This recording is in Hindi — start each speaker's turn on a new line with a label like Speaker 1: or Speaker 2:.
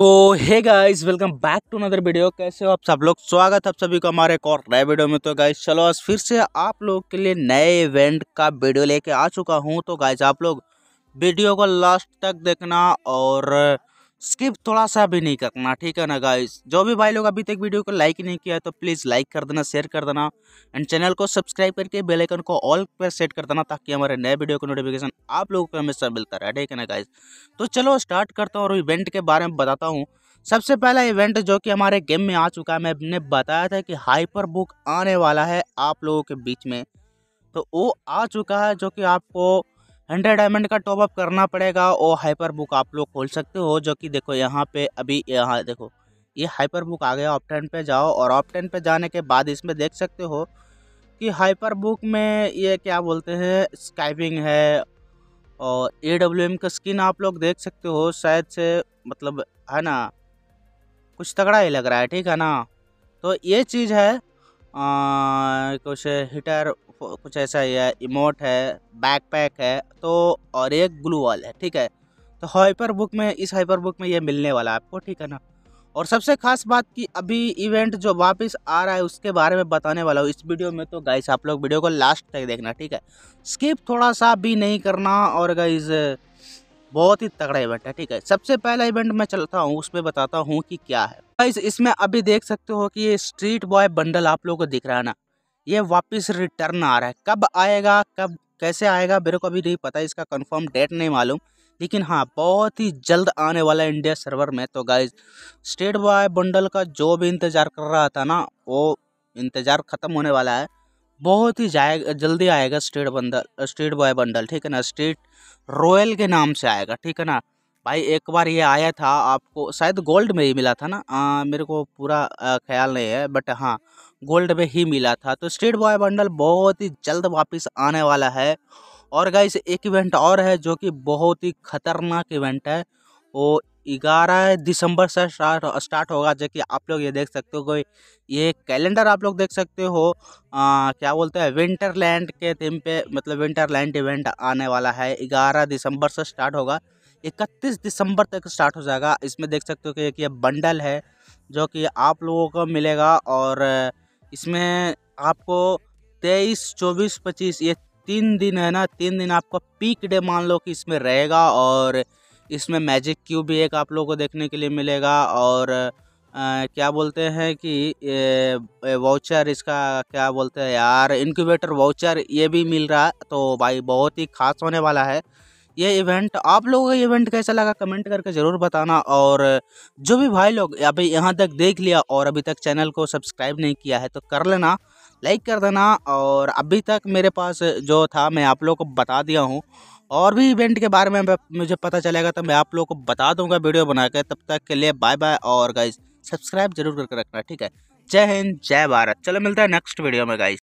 Speaker 1: तो hey guys welcome back to another video कैसे हो आप सब लोग स्वागत है आप सभी को हमारे एक और नए वीडियो में तो गाइस चलो आज फिर से आप लोग के लिए नए इवेंट का वीडियो लेके आ चुका हूँ तो गाइस आप लोग वीडियो को लास्ट तक देखना और स्किप थोड़ा सा भी नहीं करना ठीक है ना गाइस जो भी भाई लोग अभी तक वीडियो को लाइक नहीं किया है तो प्लीज़ लाइक कर देना शेयर कर देना एंड चैनल को सब्सक्राइब करके बेल आइकन को ऑल पर सेट कर देना ताकि हमारे नए वीडियो का नोटिफिकेशन आप लोगों को हमेशा मिलता रहे ठीक है ना गाइस तो चलो स्टार्ट करता हूँ और इवेंट के बारे में बताता हूँ सबसे पहला इवेंट जो कि हमारे गेम में आ चुका है मैंने बताया था कि हाइपर बुक आने वाला है आप लोगों के बीच में तो वो आ चुका है जो कि आपको हंड्रेड डायमंड का टॉपअप करना पड़ेगा और हाइपर बुक आप लोग खोल सकते हो जो कि देखो यहाँ पे अभी यहाँ देखो ये हाइपर बुक आ गया ऑप्टन पे जाओ और ऑप्टन पे जाने के बाद इसमें देख सकते हो कि हाइपर बुक में ये क्या बोलते हैं स्काइपिंग है और ए डब्ल्यू एम का स्किन आप लोग देख सकते हो शायद से मतलब है ना कुछ तगड़ा ही लग रहा है ठीक है ना तो ये चीज़ है आ, कुछ हीटर कुछ ऐसा ही है इमोट है बैकपैक है तो और एक ग्लू वॉल है ठीक है तो हाइपर बुक में इस हाइपर बुक में ये मिलने वाला है आपको ठीक है ना और सबसे खास बात कि अभी इवेंट जो वापस आ रहा है उसके बारे में बताने वाला हूँ इस वीडियो में तो गाइस आप लोग वीडियो को लास्ट तक देखना ठीक है स्किप थोड़ा सा भी नहीं करना और गाइस बहुत ही तगड़ा इवेंट है ठीक है सबसे पहला इवेंट मैं चलता हूँ उसमें बताता हूँ कि क्या है गाइस इसमें अभी देख सकते हो कि ये स्ट्रीट बॉय बंडल आप लोग को दिख रहा है ना ये वापिस रिटर्न आ रहा है कब आएगा कब कैसे आएगा मेरे को अभी नहीं पता इसका कंफर्म डेट नहीं मालूम लेकिन हाँ बहुत ही जल्द आने वाला है इंडिया सर्वर में तो गाइज स्टेट बाय बंडल का जो भी इंतज़ार कर रहा था ना वो इंतज़ार ख़त्म होने वाला है बहुत ही जाएगा जल्दी आएगा state bundle state boy bundle ठीक है ना स्टेट रॉयल के नाम से आएगा ठीक है ना भाई एक बार ये आया था आपको शायद गोल्ड में ही मिला था ना आ, मेरे को पूरा ख्याल नहीं है बट हाँ गोल्ड में ही मिला था तो स्ट्रीट बॉय बंडल बहुत ही जल्द वापस आने वाला है और गाइस एक इवेंट और है जो कि बहुत ही खतरनाक इवेंट है वो ग्यारह दिसंबर से स्टार्ट स्टार्ट होगा जबकि आप लोग ये देख सकते हो कोई ये कैलेंडर आप लोग देख सकते हो आ, क्या बोलते हैं विंटरलैंड के थीम पे मतलब विंटरलैंड इवेंट आने वाला है ग्यारह दिसंबर से स्टार्ट होगा इकतीस दिसंबर तक स्टार्ट हो जाएगा इसमें देख सकते हो कि ये बंडल है जो कि आप लोगों को मिलेगा और इसमें आपको तेईस चौबीस पच्चीस ये तीन दिन है ना तीन दिन आपका पीक डे मान लो कि इसमें रहेगा और इसमें मैजिक क्यूब भी एक आप लोगों को देखने के लिए मिलेगा और आ, क्या बोलते हैं कि वाउचर इसका क्या बोलते हैं यार इनक्यूबेटर वाउचर ये भी मिल रहा तो भाई बहुत ही खास होने वाला है ये इवेंट आप लोगों का इवेंट कैसा लगा कमेंट करके ज़रूर बताना और जो भी भाई लोग अभी यहाँ तक देख लिया और अभी तक चैनल को सब्सक्राइब नहीं किया है तो कर लेना लाइक कर देना और अभी तक मेरे पास जो था मैं आप लोग को बता दिया हूँ और भी इवेंट के बारे में मुझे पता चलेगा तो मैं आप लोग को बता दूंगा वीडियो बना के तब तक के लिए बाय बाय और गाइज सब्सक्राइब जरूर करके रखना ठीक है जय हिंद जय भारत चलो मिलता है नेक्स्ट वीडियो में गाइज